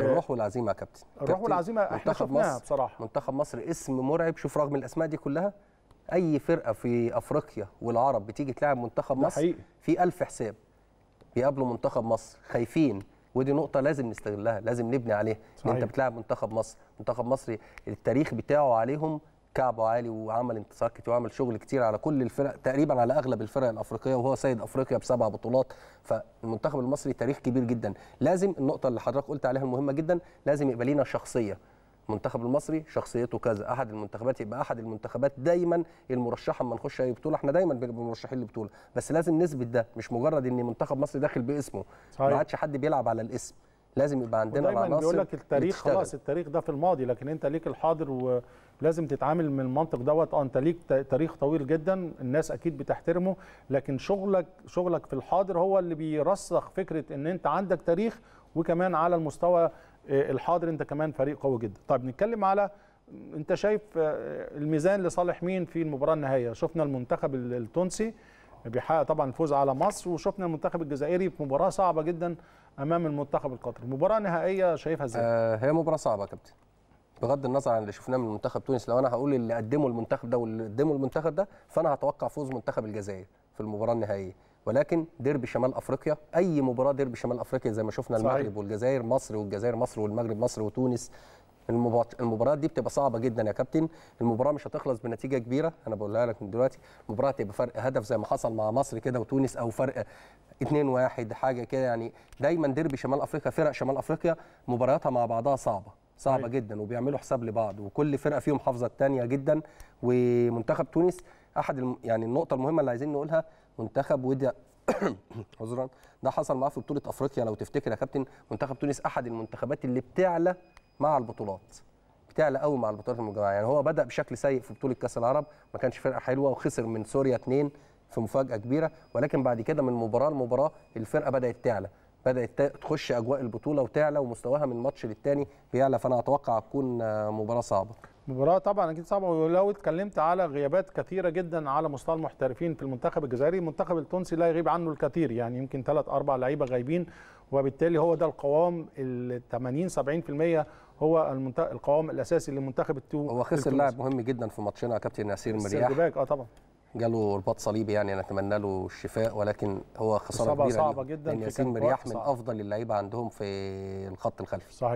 آه، الروح والعزيمه يا كابتن الروح والعزيمه احنا شفناها بصراحه منتخب مصر اسم مرعب شوف رغم الاسماء دي كلها اي فرقه في افريقيا والعرب بتيجي تلاعب منتخب مصر حقيقي. في ألف حساب بيقابلوا منتخب مصر خايفين ودي نقطه لازم نستغلها لازم نبني عليها صحيح. ان انت بتلاعب منتخب مصر منتخب مصر التاريخ بتاعه عليهم كعبه عالي وعمل انتصار كتير وعمل شغل كتير على كل الفرق تقريبا على اغلب الفرق الافريقيه وهو سيد افريقيا بسبع بطولات فالمنتخب المصري تاريخ كبير جدا لازم النقطه اللي حضرتك قلت عليها المهمه جدا لازم يبقى لينا شخصيه المنتخب المصري شخصيته كذا احد المنتخبات يبقى احد المنتخبات دايما المرشحه اما نخش اي بطوله احنا دايما بنبقى مرشحين لبطوله بس لازم نثبت ده مش مجرد ان منتخب مصر داخل باسمه ما عادش حد بيلعب على الاسم لازم يبقى عندنا دايما بيقول لك التاريخ بتشتغل. خلاص التاريخ ده في الماضي لكن انت ليك الحاضر ولازم تتعامل من المنطق دوت اه انت ليك تاريخ طويل جدا الناس اكيد بتحترمه لكن شغلك شغلك في الحاضر هو اللي بيرسخ فكره ان انت عندك تاريخ وكمان على المستوى آه، الحاضر انت كمان فريق قوي جدا طيب نتكلم على انت شايف آه، الميزان لصالح مين في المباراه النهائيه شفنا المنتخب التونسي بيحقق طبعا الفوز على مصر وشفنا المنتخب الجزائري في مباراه صعبه جدا امام المنتخب القطري مباراه نهائيه شايفها ازاي آه هي مباراه صعبه يا كابتن بغض النظر عن اللي شفناه من منتخب تونس لو انا هقول اللي قدمه المنتخب ده واللي قدمه المنتخب ده فانا هتوقع فوز منتخب الجزائر في المباراه النهائيه ولكن ديربي شمال افريقيا اي مباراه ديربي شمال افريقيا زي ما شفنا صحيح. المغرب والجزائر مصر والجزائر مصر والمغرب مصر وتونس المباريات دي بتبقى صعبه جدا يا كابتن المباراه مش هتخلص بنتيجه كبيره انا بقولها لك من دلوقتي المباراه هتبقى فرق هدف زي ما حصل مع مصر كده وتونس او فرق 2 1 حاجه كده يعني دايما ديربي شمال افريقيا فرق شمال افريقيا مبارياتها مع بعضها صعبه صعبه أيوة. جدا وبيعملوا حساب لبعض وكل فرقه فيهم حافظه الثانيه جدا ومنتخب تونس احد الم... يعني النقطه المهمه اللي عايزين نقولها منتخب وده عذرا ده حصل معاه في بطوله افريقيا لو تفتكر يا كابتن منتخب تونس احد المنتخبات اللي بتعلى مع البطولات بتعلى قوي مع البطولات المجمعه يعني هو بدا بشكل سيء في بطوله كاس العرب ما كانش فرقه حلوه وخسر من سوريا اثنين في مفاجاه كبيره ولكن بعد كده من مباراه لمباراه الفرقه بدات تعلى بدات تخش اجواء البطوله وتعلى ومستواها من ماتش للتاني بيعلى فانا اتوقع هتكون آه، مباراه صعبه مباراه طبعا اكيد صعبه ولو اتكلمت على غيابات كثيره جدا على مستوى المحترفين في المنتخب الجزائري المنتخب التونسي لا يغيب عنه الكثير يعني يمكن ثلاث اربع لعيبه غايبين وبالتالي هو ده القوام ال 80 70% هو القوام الاساسي لمنتخب التو هو خسر لاعب مهم جدا في ماتشنا يا كابتن ياسين مرياح اه طبعا جاله رباط صليبي يعني نتمنى له الشفاء ولكن هو خساره كبيره صعبه جدا ياسين مرياح من افضل اللعيبه عندهم في الخط الخلفي صحيح